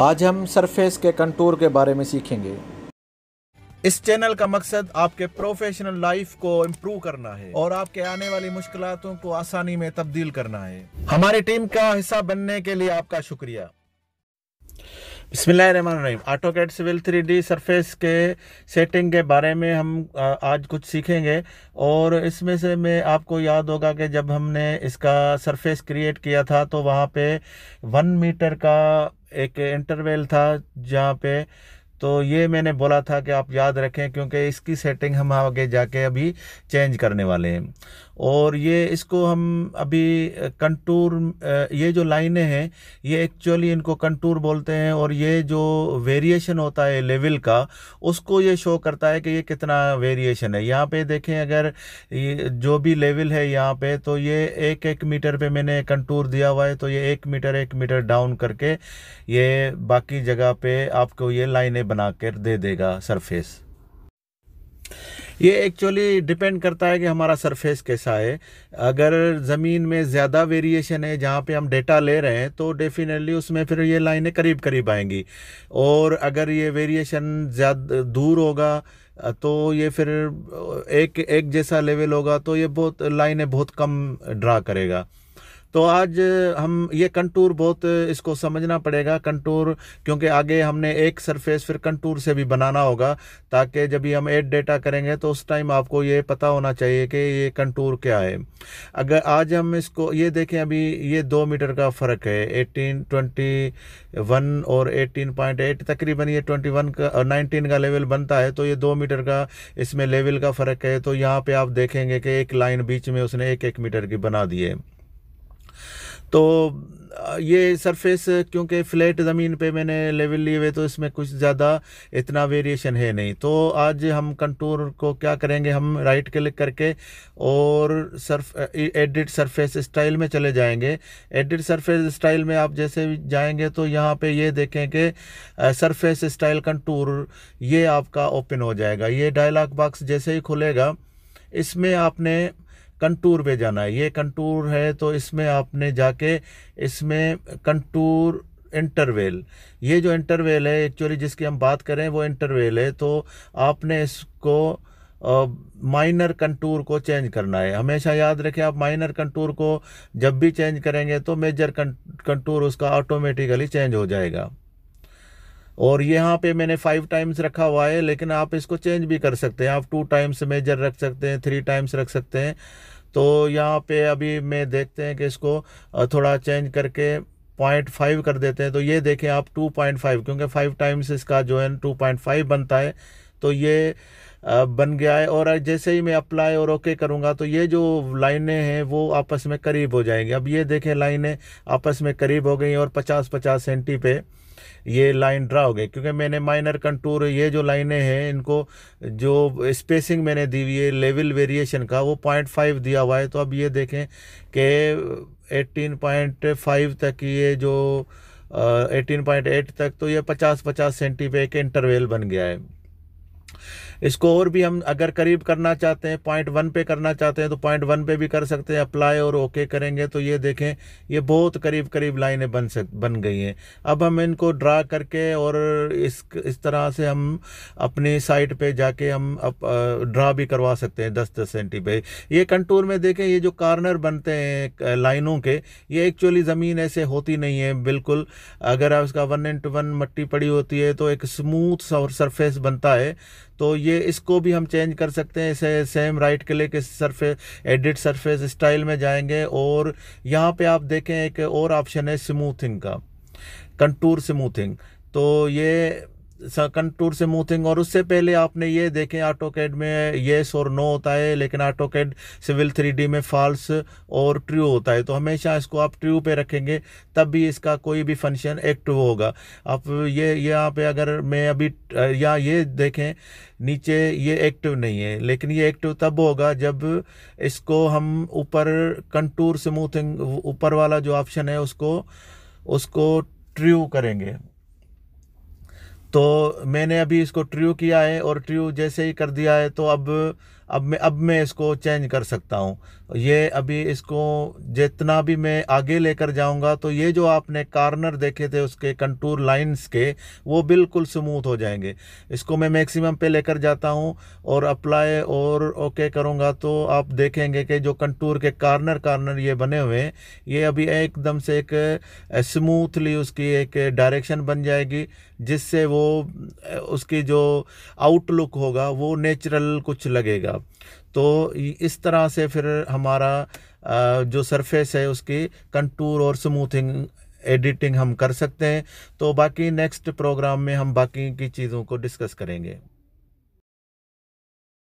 आज हम सरफेस के कंटूर के बारे में सीखेंगे इस चैनल का मकसद आपके प्रोफेशनल लाइफ को इम्प्रूव करना है और आपके आने वाली मुश्किलों को आसानी में तब्दील करना है हमारी टीम का हिस्सा बनने के लिए आपका शुक्रिया बसमिल AutoCAD civil three D surface के सेटिंग के बारे में हम आज कुछ सीखेंगे और इसमें से मैं आपको याद होगा कि जब हमने इसका सरफेस क्रिएट किया था तो वहाँ पे वन मीटर का एक इंटरवेल था जहाँ पे तो ये मैंने बोला था कि आप याद रखें क्योंकि इसकी सेटिंग हम आगे जाके अभी चेंज करने वाले हैं और ये इसको हम अभी कंटूर ये जो लाइनें हैं ये एक्चुअली इनको कंटूर बोलते हैं और ये जो वेरिएशन होता है लेवल का उसको ये शो करता है कि ये कितना वेरिएशन है यहाँ पे देखें अगर जो भी लेवल है यहाँ पे तो ये एक एक मीटर पे मैंने कंटूर दिया हुआ है तो ये एक मीटर एक मीटर डाउन करके ये बाकी जगह पर आपको ये लाइने बना कर दे देगा सरफेस ये एक्चुअली डिपेंड करता है कि हमारा सरफेस कैसा है अगर ज़मीन में ज़्यादा वेरिएशन है जहाँ पे हम डेटा ले रहे हैं तो डेफिनेटली उसमें फिर ये लाइनें करीब करीब आएंगी और अगर ये वेरिएशन ज़्यादा दूर होगा तो ये फिर एक एक जैसा लेवल होगा तो ये बहुत लाइनें बहुत कम ड्रा करेगा तो आज हम ये कंटूर बहुत इसको समझना पड़ेगा कंटूर क्योंकि आगे हमने एक सरफेस फिर कंटूर से भी बनाना होगा ताकि जब भी हम एड डेटा करेंगे तो उस टाइम आपको ये पता होना चाहिए कि ये कंटूर क्या है अगर आज हम इसको ये देखें अभी ये दो मीटर का फ़र्क है एटीन ट्वेंटी वन और एटीन पॉइंट एट तकरीबन ये ट्वेंटी वन का नाइनटीन का लेवल बनता है तो ये दो मीटर का इसमें लेवल का फ़र्क है तो यहाँ पर आप देखेंगे कि एक लाइन बीच में उसने एक एक मीटर की बना दी है तो ये सरफेस क्योंकि फ्लैट ज़मीन पे मैंने लेवल लिए हुए तो इसमें कुछ ज़्यादा इतना वेरिएशन है नहीं तो आज हम कंटूर को क्या करेंगे हम राइट क्लिक करके और सरफ एडिट सरफेस स्टाइल में चले जाएंगे एडिट सरफेस स्टाइल में आप जैसे जाएंगे तो यहाँ पे ये देखें कि सरफेस स्टाइल कंटूर ये आपका ओपन हो जाएगा ये डायलाग बॉक्स जैसे ही खुलेगा इसमें आपने कंटूर पे जाना है ये कंटूर है तो इसमें आपने जाके इसमें कंटूर इंटरवेल ये जो इंटरवेल है एक्चुअली जिसकी हम बात करें वो इंटरवेल है तो आपने इसको माइनर कंटूर को चेंज करना है हमेशा याद रखें आप माइनर कंटूर को जब भी चेंज करेंगे तो मेजर कंटूर उसका ऑटोमेटिकली चेंज हो जाएगा और यहाँ पे मैंने फाइव टाइम्स रखा हुआ है लेकिन आप इसको चेंज भी कर सकते हैं आप टू टाइम्स मेजर रख सकते हैं थ्री टाइम्स रख सकते हैं तो यहाँ पे अभी मैं देखते हैं कि इसको थोड़ा चेंज करके पॉइंट फाइव कर देते हैं तो ये देखें आप टू पॉइंट फाइव क्योंकि फाइव टाइम्स इसका जो है टू पॉइंट फाइव बनता है तो ये बन गया है और जैसे ही मैं अप्लाई और ओके करूँगा तो ये जो लाइनें हैं वो आपस में करीब हो जाएंगी अब ये देखें लाइनें आपस में करीब हो गई और पचास पचास सेंटी पे ये लाइन ड्रा हो गई क्योंकि मैंने माइनर कंटूर ये जो लाइनें हैं इनको जो स्पेसिंग मैंने दी हुई है लेवल वेरिएशन का वो पॉइंट फाइव दिया हुआ है तो अब ये देखें कि एटीन पॉइंट फाइव तक ये जो एटीन पॉइंट एट तक तो ये पचास पचास सेंटी पे एक इंटरवेल बन गया है इसको और भी हम अगर करीब करना चाहते हैं पॉइंट वन पे करना चाहते हैं तो पॉइंट वन पे भी कर सकते हैं अप्लाई और ओके okay करेंगे तो ये देखें ये बहुत करीब करीब लाइनें बन सक बन गई हैं अब हम इनको ड्रा करके और इस इस तरह से हम अपनी साइट पे जाके हम अप, ड्रा भी करवा सकते हैं दस दस सेंटी पे ये कंटूर में देखें ये जो कार्नर बनते हैं लाइनों के ये एक्चुअली ज़मीन ऐसे होती नहीं है बिल्कुल अगर उसका वन इंटू वन मट्टी पड़ी होती है तो एक स्मूथ सरफेस बनता है तो ये ये इसको भी हम चेंज कर सकते हैं इसे सेम राइट क्लिक इस सरफे एडिट सरफेस स्टाइल में जाएंगे और यहाँ पे आप देखें एक और ऑप्शन है स्मूथिंग का कंटूर स्मूथिंग तो ये कंटूर मूथिंग और उससे पहले आपने ये देखें कैड में येस और नो होता है लेकिन ऑटोकेड सिविल थ्री में फॉल्स और ट्रू होता है तो हमेशा इसको आप ट्रू पे रखेंगे तब भी इसका कोई भी फंक्शन एक्टिव होगा आप ये यहाँ पे अगर मैं अभी या ये देखें नीचे ये एक्टिव नहीं है लेकिन ये एक्टिव तब होगा जब इसको हम ऊपर कंटूर स्मूथिंग ऊपर वाला जो ऑप्शन है उसको उसको ट्रू करेंगे तो मैंने अभी इसको ट्रियो किया है और ट्रियो जैसे ही कर दिया है तो अब अब मैं अब मैं इसको चेंज कर सकता हूँ ये अभी इसको जितना भी मैं आगे लेकर जाऊँगा तो ये जो आपने कार्नर देखे थे उसके कंटूर लाइंस के वो बिल्कुल स्मूथ हो जाएंगे इसको मैं मैक्सिमम पे लेकर जाता हूँ और अप्लाई और ओके करूँगा तो आप देखेंगे कि जो कंटूर के कार्नर कार्नर ये बने हुए हैं ये अभी एकदम से एक स्मूथली उसकी एक डायरेक्शन बन जाएगी जिससे वो उसकी जो आउटलुक होगा वो नेचुरल कुछ लगेगा साहब तो इस तरह से फिर हमारा जो सरफेस है उसकी कंटूर और स्मूथिंग एडिटिंग हम कर सकते हैं तो बाकी नेक्स्ट प्रोग्राम में हम बाकी की चीज़ों को डिस्कस करेंगे